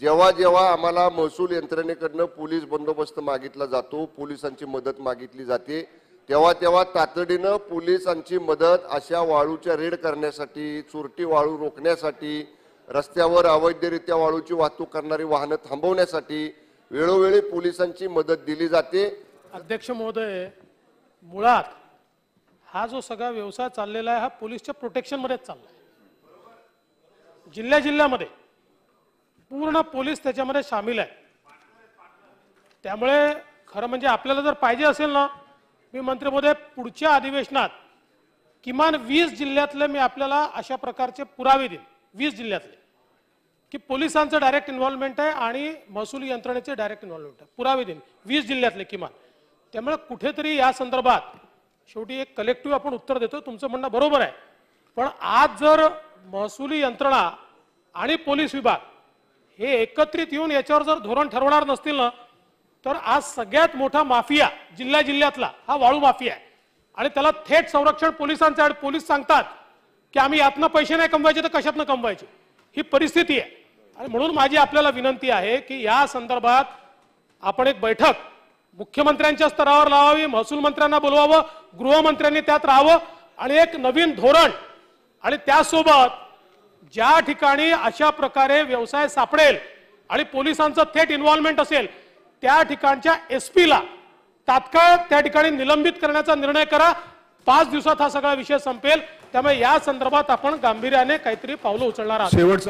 जेव्हा जेव्हा आम्हाला महसूल यंत्रणेकडनं पोलीस बंदोबस्त मागितला जातो पोलिसांची मदत मागितली जाते तेव्हा तेव्हा तातडीनं पोलिसांची मदत अशा वाळूच्या रेड करण्यासाठी चुरटी वाळू रोखण्यासाठी रस्त्यावर अवैधरित्या वाळूची वाहतूक करणारी वाहनं थांबवण्यासाठी वेळोवेळी पोलिसांची मदत दिली जाते अध्यक्ष महोदय मुळात हा जो सगळा व्यवसाय चाललेला आहे हा पोलिसच्या प्रोटेक्शनमध्येच चालला आहे जिल्ह्या जिल्ह्यामध्ये पूर्ण पोलीस त्याच्यामध्ये सामील आहे त्यामुळे खरं म्हणजे आपल्याला जर पाहिजे असेल ना मी मंत्री पुढच्या अधिवेशनात किमान वीस जिल्ह्यातले मी आपल्याला अशा प्रकारचे पुरावे देईन वीस जिल्ह्यातले की पोलिसांचं डायरेक्ट इन्व्हॉल्वमेंट आहे आणि महसूल यंत्रणेचे डायरेक्ट इन्व्हॉल्वमेंट आहे पुरावे देईन वीस जिल्ह्यातले किमान त्यामुळे कुठेतरी या संदर्भात शेवटी एक कलेक्टिव्ह आपण उत्तर देतो तुमचं म्हणणं बरोबर आहे पण आज जर महसुली यंत्रणा आणि पोलीस विभाग हे एकत्रित येऊन याच्यावर जर धोरण ठरवणार नसतील ना तर आज सगळ्यात मोठा माफिया जिल्ह्या जिल्ह्यातला हा वाळू माफिया आहे आणि त्याला थेट संरक्षण पोलिसांचं आणि पोलीस सांगतात की आम्ही यातनं पैसे नाही कमवायचे तर कशातनं कमवायचे ही परिस्थिती आहे आणि म्हणून माझी आपल्याला विनंती आहे की या संदर्भात आपण एक बैठक मुख्यमंत्र्यांच्या स्तरावर लावावी महसूल मंत्र्यांना बोलवावं गृहमंत्र्यांनी त्यात राहावं आणि एक नवीन धोरण आणि त्यासोबत ज्या ठिकाणी अशा प्रकारे व्यवसाय सापडेल आणि पोलिसांचं थेट इन्व्हॉल्वमेंट असेल त्या ठिकाणच्या एस ला तात्काळ त्या ठिकाणी निलंबित करण्याचा निर्णय करा पाच दिवसात हा सगळा विषय संपेल त्यामुळे या संदर्भात आपण गांभीर्याने काहीतरी पावलं उचलणार आहोत